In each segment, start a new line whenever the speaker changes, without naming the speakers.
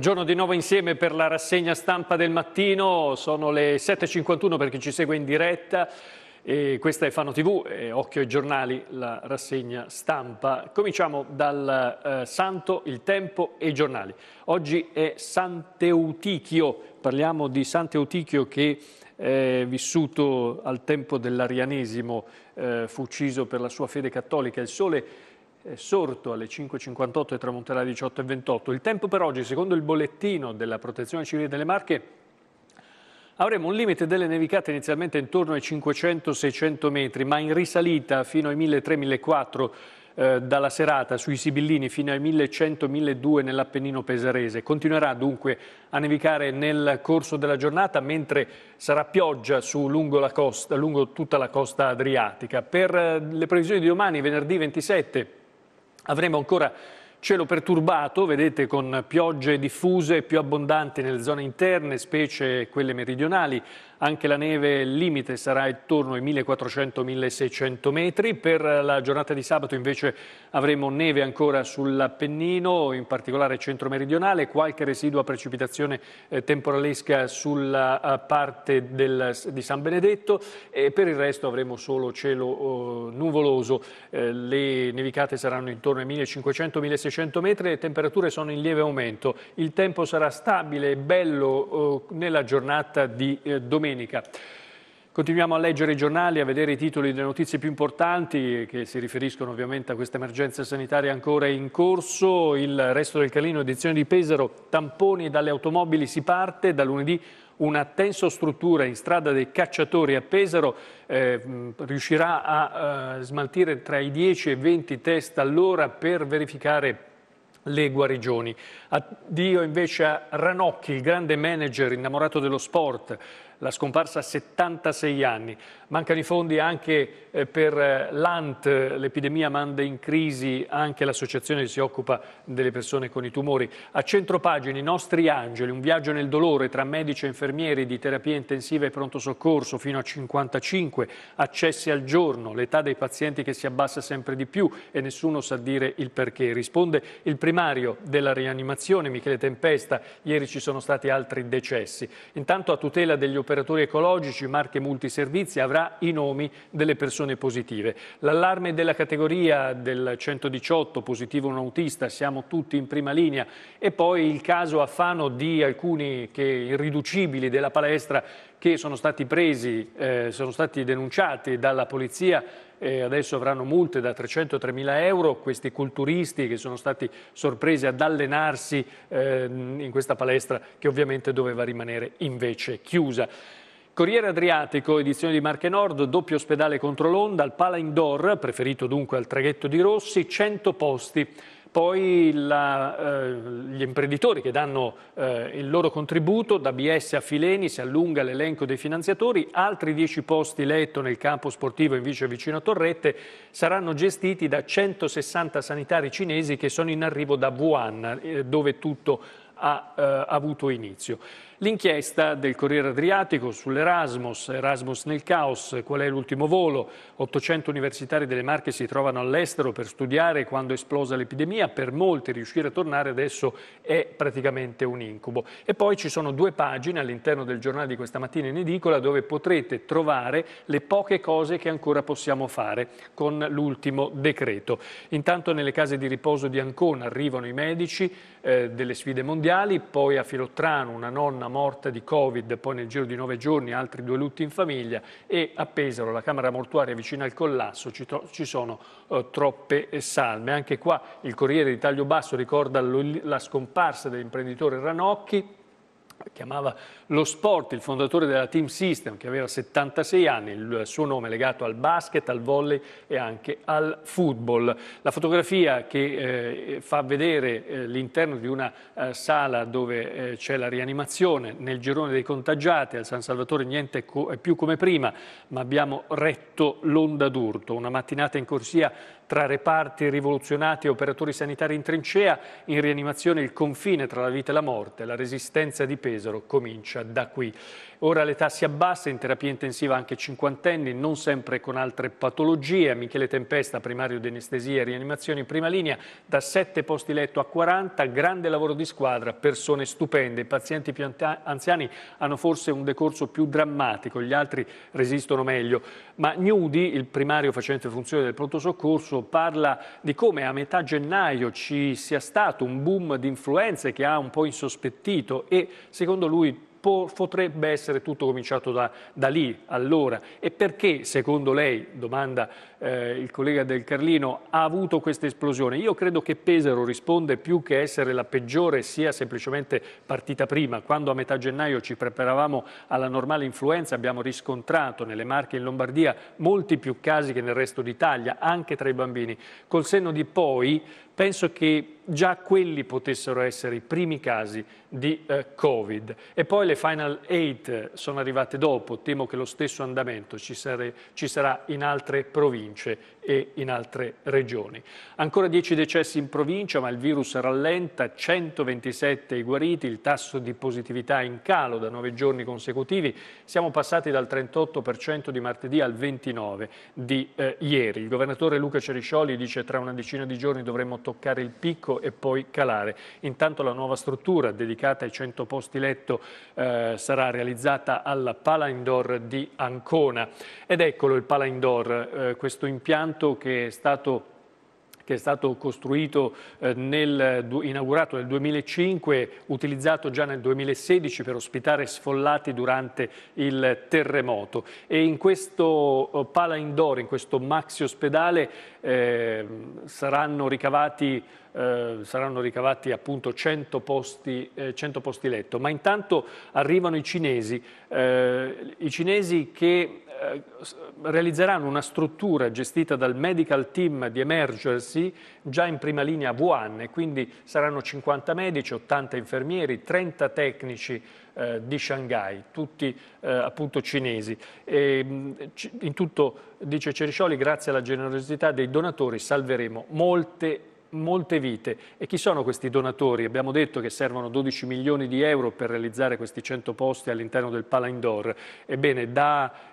Buongiorno di nuovo insieme per la rassegna stampa del mattino, sono le 7.51 per chi ci segue in diretta. E questa è Fano TV, e Occhio ai giornali, la rassegna stampa. Cominciamo dal eh, Santo, il tempo e i giornali. Oggi è Sant'Eutichio, parliamo di Sant'Eutichio che eh, vissuto al tempo dell'arianesimo, eh, fu ucciso per la sua fede cattolica. Il sole eh, sorto alle 5.58 e tramonterà alle 18.28. Il tempo per oggi, secondo il bollettino della Protezione Civile delle Marche, avremo un limite delle nevicate inizialmente intorno ai 500-600 metri, ma in risalita fino ai 1.300-1.400 eh, dalla serata sui Sibillini fino ai 1100-1200 nell'Appennino pesarese. Continuerà dunque a nevicare nel corso della giornata mentre sarà pioggia su, lungo, costa, lungo tutta la costa adriatica. Per eh, le previsioni di domani, venerdì 27 Avremo ancora Cielo perturbato, vedete, con piogge diffuse più abbondanti nelle zone interne, specie quelle meridionali. Anche la neve limite sarà intorno ai 1400-1600 metri. Per la giornata di sabato invece avremo neve ancora sull'Appennino, in particolare centro-meridionale, qualche residua precipitazione eh, temporalesca sulla eh, parte del, di San Benedetto e per il resto avremo solo cielo oh, nuvoloso. Eh, le nevicate saranno intorno ai 1500-1600 metri 600 metri le temperature sono in lieve aumento, il tempo sarà stabile e bello eh, nella giornata di eh, domenica. Continuiamo a leggere i giornali, a vedere i titoli delle notizie più importanti che si riferiscono ovviamente a questa emergenza sanitaria ancora in corso. Il resto del calino, edizione di Pesaro, tamponi dalle automobili si parte da lunedì una struttura in strada dei cacciatori a Pesaro eh, riuscirà a eh, smaltire tra i 10 e i 20 test all'ora per verificare le guarigioni. Addio invece a Ranocchi, il grande manager innamorato dello sport, la scomparsa a 76 anni. Mancano i fondi anche eh, per eh, l'ANT, l'epidemia manda in crisi anche l'associazione che si occupa delle persone con i tumori. A centropagine i nostri angeli, un viaggio nel dolore tra medici e infermieri di terapia intensiva e pronto soccorso fino a 55, accessi al giorno, l'età dei pazienti che si abbassa sempre di più e nessuno sa dire il perché. Risponde il primario della rianimazione, Michele Tempesta, ieri ci sono stati altri decessi. Intanto a tutela degli operatori operatori ecologici, marche multiservizi, avrà i nomi delle persone positive. L'allarme della categoria del 118, positivo un autista, siamo tutti in prima linea, e poi il caso a Fano di alcuni che irriducibili della palestra che sono stati presi, eh, sono stati denunciati dalla polizia e eh, adesso avranno multe da 303 mila euro questi culturisti che sono stati sorpresi ad allenarsi eh, in questa palestra che ovviamente doveva rimanere invece chiusa. Corriere Adriatico, edizione di Marche Nord, doppio ospedale contro l'onda, al Pala Indoor, preferito dunque al traghetto di Rossi, 100 posti. Poi la, eh, gli imprenditori che danno eh, il loro contributo, da BS a Fileni si allunga l'elenco dei finanziatori, altri 10 posti letto nel campo sportivo invece vicino a Torrette saranno gestiti da 160 sanitari cinesi che sono in arrivo da Wuhan, eh, dove tutto ha eh, avuto inizio. L'inchiesta del Corriere Adriatico sull'Erasmus, Erasmus nel caos, qual è l'ultimo volo? 800 universitari delle Marche si trovano all'estero per studiare quando è esplosa l'epidemia, per molti riuscire a tornare adesso è praticamente un incubo. E poi ci sono due pagine all'interno del giornale di questa mattina in edicola dove potrete trovare le poche cose che ancora possiamo fare con l'ultimo decreto. Intanto nelle case di riposo di Ancona arrivano i medici eh, delle sfide mondiali, poi a Filottrano una nonna una morte di Covid, poi nel giro di nove giorni altri due lutti in famiglia e a Pesaro, la Camera mortuaria vicina al collasso, ci, ci sono eh, troppe salme. Anche qua il Corriere di Taglio Basso ricorda la scomparsa dell'imprenditore Ranocchi, chiamava lo sport, il fondatore della Team System che aveva 76 anni, il suo nome è legato al basket, al volley e anche al football. La fotografia che eh, fa vedere eh, l'interno di una eh, sala dove eh, c'è la rianimazione nel girone dei contagiati, al San Salvatore niente co più come prima, ma abbiamo retto l'onda d'urto, una mattinata in corsia tra reparti rivoluzionati e operatori sanitari in trincea, in rianimazione il confine tra la vita e la morte, la resistenza di Pedro Pesaro comincia da qui. Ora l'età si abbassa, in terapia intensiva anche cinquantenni, non sempre con altre patologie. Michele Tempesta, primario di anestesia e rianimazione in prima linea, da 7 posti letto a 40, grande lavoro di squadra, persone stupende. I pazienti più anziani hanno forse un decorso più drammatico, gli altri resistono meglio. Ma Nudi, il primario facente funzione del pronto soccorso, parla di come a metà gennaio ci sia stato un boom di influenze che ha un po' insospettito e Secondo lui potrebbe essere tutto cominciato da, da, lì, allora. E perché, secondo lei, domanda eh, il collega del Carlino, ha avuto questa esplosione? Io credo che Pesaro risponde più che essere la peggiore sia semplicemente partita prima. Quando a metà gennaio ci preparavamo alla normale influenza abbiamo riscontrato nelle Marche in Lombardia molti più casi che nel resto d'Italia, anche tra i bambini. Col senno di poi penso che già quelli potessero essere i primi casi di eh, Covid. E poi le Final Eight eh, sono arrivate dopo, temo che lo stesso andamento ci, sare, ci sarà in altre province e in altre regioni. Ancora 10 decessi in provincia, ma il virus rallenta, 127 i guariti, il tasso di positività in calo da 9 giorni consecutivi, siamo passati dal 38% di martedì al 29% di eh, ieri. Il governatore Luca Ceriscioli dice che tra una decina di giorni dovremmo toccare il picco e poi calare. Intanto la nuova struttura dedicata ai 100 posti letto eh, sarà realizzata alla Pala Indoor di Ancona. Ed eccolo il Pala Indoor, eh, questo impianto impianto che è stato che è stato costruito eh, nel, inaugurato nel 2005, utilizzato già nel 2016 per ospitare sfollati durante il terremoto. E in questo eh, pala indoor, in questo maxi ospedale, eh, saranno ricavati eh, saranno ricavati appunto 100 posti, eh, 100 posti, letto, ma intanto arrivano i cinesi, eh, i cinesi che eh, realizzeranno una struttura gestita dal medical team di emergency già in prima linea a Wuhan e quindi saranno 50 medici, 80 infermieri, 30 tecnici eh, di Shanghai, tutti eh, appunto cinesi. E, in tutto, dice Ceriscioli, grazie alla generosità dei donatori salveremo molte molte vite. E chi sono questi donatori? Abbiamo detto che servono 12 milioni di euro per realizzare questi 100 posti all'interno del Pala Indoor. Ebbene, dai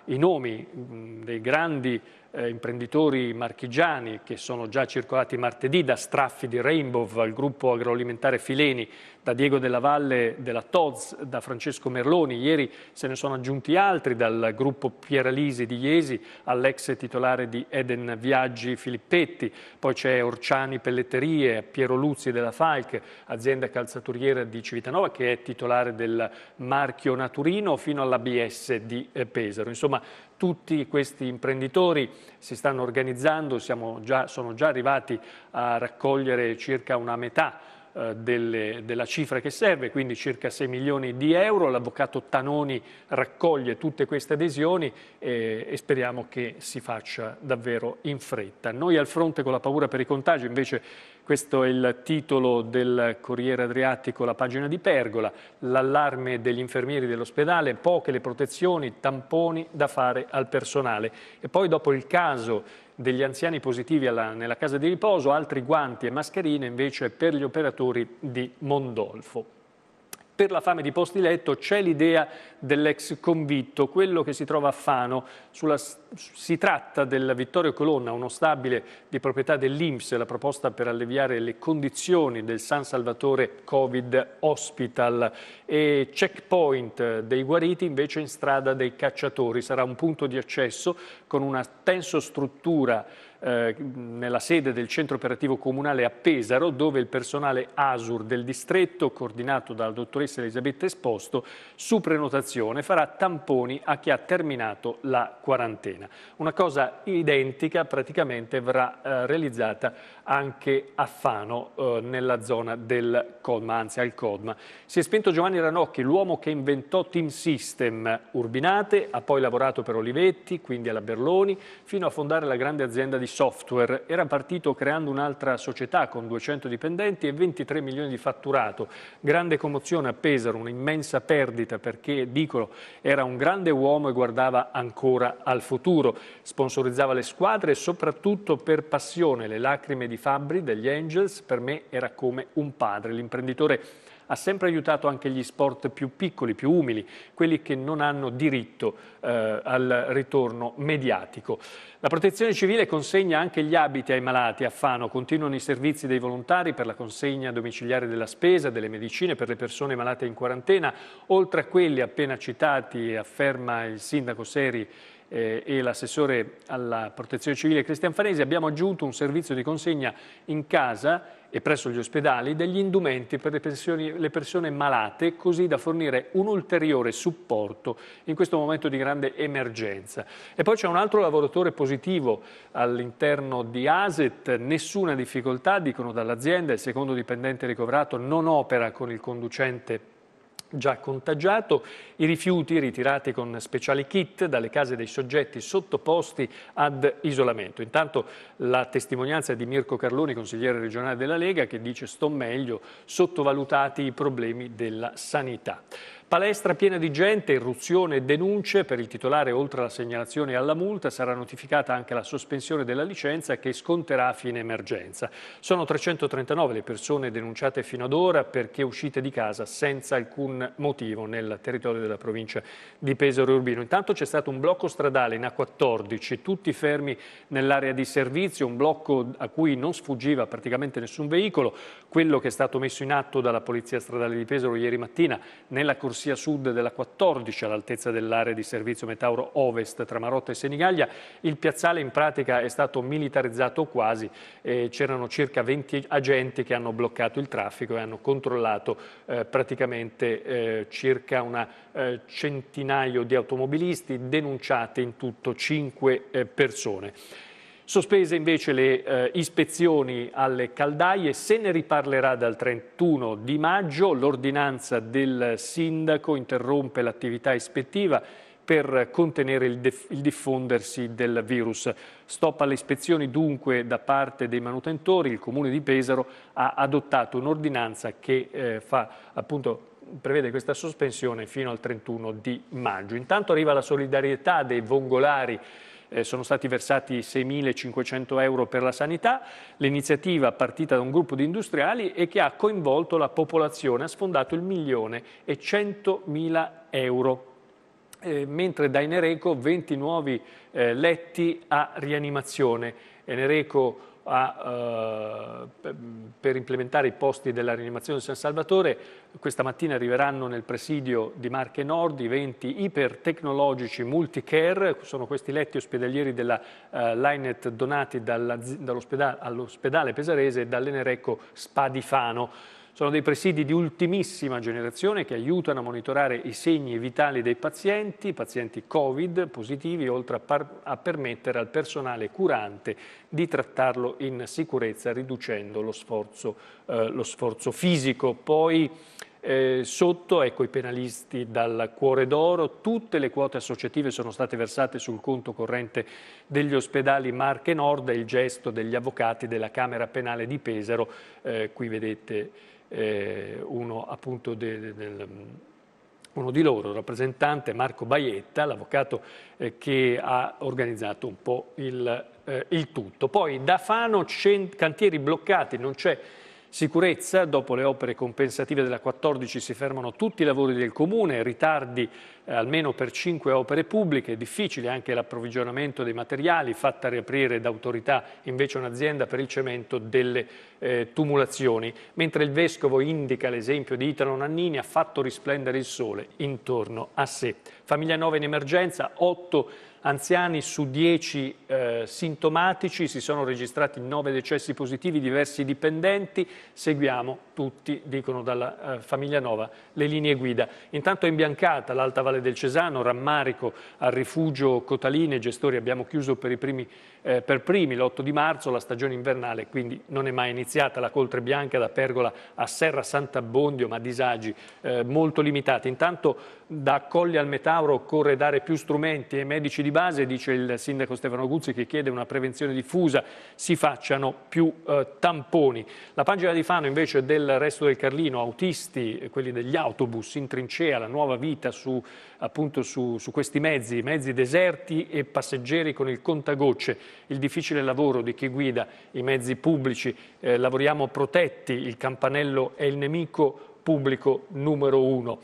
i nomi dei grandi eh, imprenditori marchigiani che sono già circolati martedì da Straffi di Rainbow al gruppo agroalimentare Fileni, da Diego della Valle della Toz, da Francesco Merloni. Ieri se ne sono aggiunti altri dal gruppo Pieralisi di Iesi all'ex titolare di Eden Viaggi Filippetti. Poi c'è Orciani Pelletterie, Piero Luzzi della Falc, azienda calzaturiera di Civitanova che è titolare del marchio Naturino fino alla BS di eh, Pesaro. Insomma, tutti questi imprenditori si stanno organizzando, già, sono già arrivati a raccogliere circa una metà eh, delle, della cifra che serve, quindi circa 6 milioni di euro. L'avvocato Tanoni raccoglie tutte queste adesioni e, eh, e, speriamo che si faccia davvero in fretta. Noi al fronte con la paura per i contagi, invece, questo è il titolo del Corriere Adriatico, la pagina di Pergola, l'allarme degli infermieri dell'ospedale, poche le protezioni, tamponi da fare al personale. E poi dopo il caso degli anziani positivi alla, nella casa di riposo, altri guanti e mascherine invece per gli operatori di Mondolfo. Per la fame di posti letto c'è l'idea dell'ex convitto, quello che si trova a Fano. Sulla, si tratta del Vittorio Colonna, uno stabile di proprietà dell'Inps, la proposta per alleviare le condizioni del San Salvatore Covid Hospital. E checkpoint dei guariti invece in strada dei cacciatori. Sarà un punto di accesso con una tenso struttura eh, nella sede del centro operativo comunale a Pesaro dove il personale ASUR del distretto, coordinato dalla dottoressa Elisabetta Esposto, su prenotazione farà tamponi a chi ha terminato la quarantena. Una cosa identica praticamente verrà eh, realizzata anche a Fano eh, nella zona del Codma, anzi al Codma. Si è spento Giovanni Ranocchi, l'uomo che inventò Team System Urbinate, ha poi lavorato per Olivetti, quindi alla Berloni, fino a fondare la grande azienda di Software. Era partito creando un'altra società con 200 dipendenti e 23 milioni di fatturato. Grande commozione a Pesaro, un'immensa perdita perché dicono, era un grande uomo e guardava ancora al futuro. Sponsorizzava le squadre e soprattutto per passione. Le lacrime di Fabri degli Angels per me era come un padre. L'imprenditore ha sempre aiutato anche gli sport più piccoli, più umili, quelli che non hanno diritto eh, al ritorno mediatico. La protezione civile consegna anche gli abiti ai malati a Fano, continuano i servizi dei volontari per la consegna domiciliare della spesa, delle medicine per le persone malate in quarantena, oltre a quelli appena citati, afferma il sindaco Seri eh, e l'assessore alla protezione civile Cristian Fanesi abbiamo aggiunto un servizio di consegna in casa e presso gli ospedali degli indumenti per le persone, le persone malate così da fornire un ulteriore supporto in questo momento di grande emergenza. E poi c'è un altro lavoratore positivo all'interno di ASET, nessuna difficoltà dicono dall'azienda, il secondo dipendente ricoverato non opera con il conducente già contagiato, i rifiuti ritirati con speciali kit dalle case dei soggetti sottoposti ad isolamento. Intanto la testimonianza di Mirko Carloni, consigliere regionale della Lega, che dice sto meglio, sottovalutati i problemi della sanità. Palestra piena di gente, irruzione e denunce. Per il titolare, oltre alla segnalazione e alla multa, sarà notificata anche la sospensione della licenza che sconterà a fine emergenza. Sono 339 le persone denunciate fino ad ora perché uscite di casa senza alcun motivo nel territorio della provincia di Pesaro Urbino. Intanto c'è stato un blocco stradale in A14, tutti fermi nell'area di servizio, un blocco a cui non sfuggiva praticamente nessun veicolo. Quello che è stato messo in atto dalla Polizia Stradale di Pesaro ieri mattina nella corsia sia sud della 14 all'altezza dell'area di servizio Metauro Ovest tra Marotta e Senigallia. Il piazzale in pratica è stato militarizzato quasi, eh, c'erano circa 20 agenti che hanno bloccato il traffico e hanno controllato eh, praticamente eh, circa una eh, centinaio di automobilisti, denunciate in tutto 5 eh, persone. Sospese invece le eh, ispezioni alle caldaie, se ne riparlerà dal 31 di maggio, l'ordinanza del sindaco interrompe l'attività ispettiva per contenere il, il, diffondersi del virus. Stop alle ispezioni dunque da parte dei manutentori, il Comune di Pesaro ha adottato un'ordinanza che eh, fa, appunto, prevede questa sospensione fino al 31 di maggio. Intanto arriva la solidarietà dei vongolari eh, sono stati versati 6.500 euro per la sanità, l'iniziativa partita da un gruppo di industriali e che ha coinvolto la popolazione, ha sfondato il milione e 100.000 euro. Eh, mentre da Enereco 20 nuovi eh, letti a rianimazione. Enereco a, eh, per implementare i posti della rianimazione di San Salvatore. Questa mattina arriveranno nel presidio di Marche Nord i 20 ipertecnologici multicare, sono questi letti ospedalieri della eh, Linet donati dall'ospedale Pesarese e dall'Enereco Spadifano. Sono dei presidi di ultimissima generazione che aiutano a monitorare i segni vitali dei pazienti, pazienti Covid positivi, oltre a, a permettere al personale curante di trattarlo in sicurezza riducendo lo sforzo, eh, lo sforzo fisico. Poi eh, sotto, ecco i penalisti dal cuore d'oro, tutte le quote associative sono state versate sul conto corrente degli ospedali Marche Nord e il gesto degli avvocati della Camera Penale di Pesaro, eh, qui vedete eh, uno appunto del... del mm, uno di loro, il rappresentante Marco Baietta, l'avvocato eh, che ha organizzato un po' il, eh, il tutto. Poi da Fano cantieri bloccati, non c'è Sicurezza, dopo le opere compensative della 14 si fermano tutti i lavori del Comune, ritardi eh, almeno per cinque opere pubbliche, difficile anche l'approvvigionamento dei materiali, fatta riaprire da autorità invece un'azienda per il cemento delle eh, tumulazioni, mentre il Vescovo indica l'esempio di Italo Nannini ha fatto risplendere il sole intorno a sé. Famiglia 9 in emergenza, 8 anziani su 10 eh, sintomatici, si sono registrati 9 decessi positivi, diversi dipendenti, seguiamo tutti, dicono dalla eh, famiglia Nova, le linee guida. Intanto è imbiancata l'Alta Valle del Cesano, rammarico al rifugio Cotaline, gestori abbiamo chiuso per i primi eh, per primi l'8 di marzo la stagione invernale, quindi non è mai iniziata la coltre bianca da Pergola a Serra Sant'Abbondio, ma disagi eh, molto limitati. Intanto da Colli al Metauro occorre dare più strumenti ai medici di base, dice il sindaco Stefano Guzzi che chiede una prevenzione diffusa, si facciano più eh, tamponi. La pagina di Fano invece del resto del Carlino, autisti, quelli degli autobus in trincea, la nuova vita su, appunto, su, su questi mezzi, mezzi deserti e passeggeri con il contagocce il difficile lavoro di chi guida i mezzi pubblici, eh, lavoriamo protetti, il campanello è il nemico pubblico numero uno.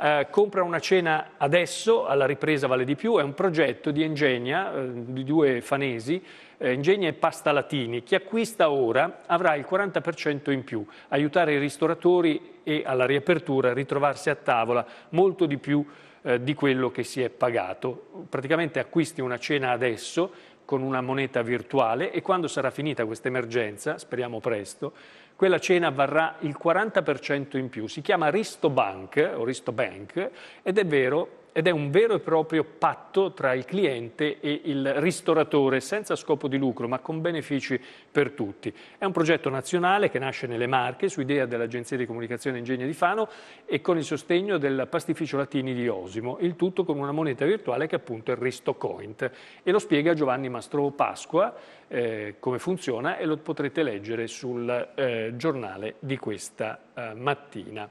Eh, compra una cena adesso, alla ripresa vale di più, è un progetto di Engegna, eh, di due fanesi, eh, Engegna e Pasta Latini. Chi acquista ora avrà il 40% in più, aiutare i ristoratori e alla riapertura ritrovarsi a tavola molto di più eh, di quello che si è pagato. Praticamente acquisti una cena adesso con una moneta virtuale e quando sarà finita questa emergenza, speriamo presto, quella cena varrà il 40% in più. Si chiama Risto Bank o Risto Bank ed è vero ed è un vero e proprio patto tra il cliente e il ristoratore senza scopo di lucro ma con benefici per tutti. È un progetto nazionale che nasce nelle Marche su idea dell'Agenzia di Comunicazione Ingegni di Fano e con il sostegno del pastificio Latini di Osimo, il tutto con una moneta virtuale che è appunto il RistoCoint e lo spiega Giovanni Mastro Pasqua eh, come funziona e lo potrete leggere sul eh, giornale di questa eh, mattina.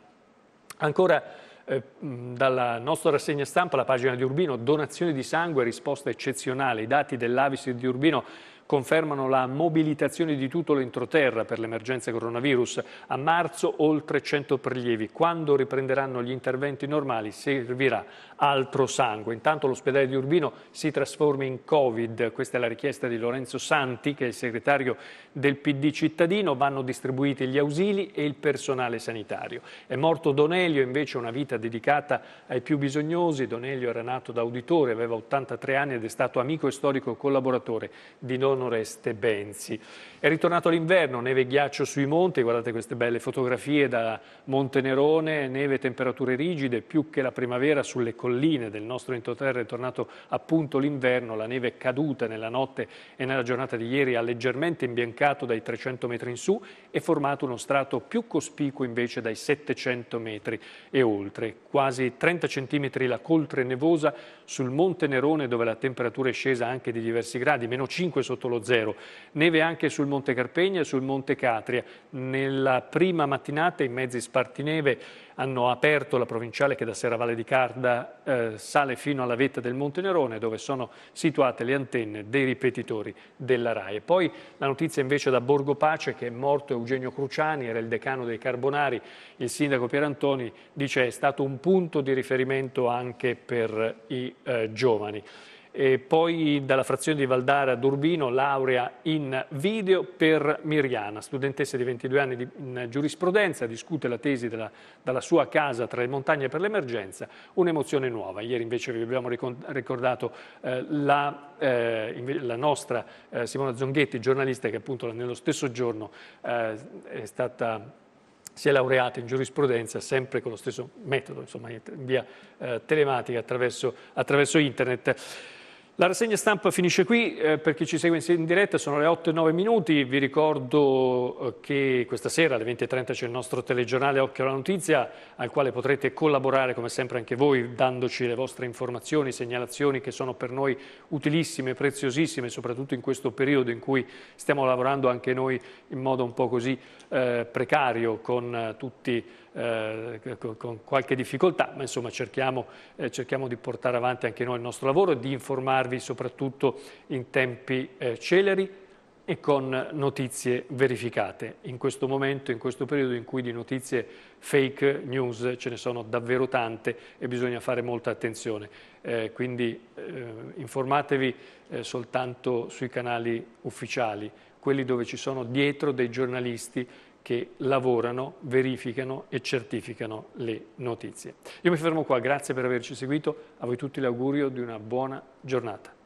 Ancora eh, dalla nostra rassegna stampa, la pagina di Urbino, donazione di sangue, risposta eccezionale. I dati dell'Avis di Urbino confermano la mobilitazione di tutto l'entroterra per l'emergenza coronavirus. A marzo oltre 100 prelievi. Quando riprenderanno gli interventi normali servirà altro sangue. Intanto l'ospedale di Urbino si trasforma in Covid, questa è la richiesta di Lorenzo Santi che è il segretario del PD cittadino, vanno distribuiti gli ausili e il personale sanitario. È morto Donelio, invece una vita dedicata ai più bisognosi, Donelio era nato da uditore, aveva 83 anni ed è stato amico e storico collaboratore di Don Oreste Benzi. È ritornato l'inverno, neve e ghiaccio sui monti, guardate queste belle fotografie da Monte Nerone, neve e temperature rigide, più che la primavera sulle colline del nostro entroterra è tornato appunto l'inverno, la neve è caduta nella notte e nella giornata di ieri ha leggermente imbiancato dai 300 metri in su e formato uno strato più cospicuo invece dai 700 metri e oltre. Quasi 30 centimetri la coltre nevosa sul Monte Nerone dove la temperatura è scesa anche di diversi gradi, meno 5 sotto lo zero. Neve anche sul Monte Carpegna e sul Monte Catria. Nella prima mattinata i mezzi spartineve hanno aperto la provinciale che da Serra Valle di Carda eh, sale fino alla vetta del Monte Nerone dove sono situate le antenne dei ripetitori della RAI. E poi la notizia invece da Borgo Pace che è morto Eugenio Cruciani, era il decano dei Carbonari, il sindaco Pierantoni dice è stato un punto di riferimento anche per i eh, giovani. E poi dalla frazione di Valdara d'Urbino laurea in video per Miriana, studentessa di 22 anni di, in giurisprudenza, discute la tesi della, dalla sua casa tra le montagne per l'emergenza, un'emozione nuova. Ieri invece vi abbiamo ricordato eh, la, eh, la, nostra eh, Simona Zonghetti, giornalista che appunto nello stesso giorno eh, è stata si è laureata in giurisprudenza sempre con lo stesso metodo, insomma, via eh, telematica attraverso, attraverso internet. La rassegna stampa finisce qui, eh, per chi ci segue in diretta sono le 8 e 9 minuti, vi ricordo eh, che questa sera alle 20.30 c'è il nostro telegiornale Occhio alla Notizia al quale potrete collaborare come sempre anche voi dandoci le vostre informazioni, segnalazioni che sono per noi utilissime, preziosissime soprattutto in questo periodo in cui stiamo lavorando anche noi in modo un po' così eh, precario con eh, tutti i eh, con qualche difficoltà, ma insomma cerchiamo, eh, cerchiamo, di portare avanti anche noi il nostro lavoro e di informarvi soprattutto in tempi eh, celeri e con notizie verificate. In questo momento, in questo periodo in cui di notizie fake news ce ne sono davvero tante e bisogna fare molta attenzione. Eh, quindi eh, informatevi eh, soltanto sui canali ufficiali, quelli dove ci sono dietro dei giornalisti che lavorano, verificano e certificano le notizie. Io mi fermo qua, grazie per averci seguito, a voi tutti l'augurio di una buona giornata.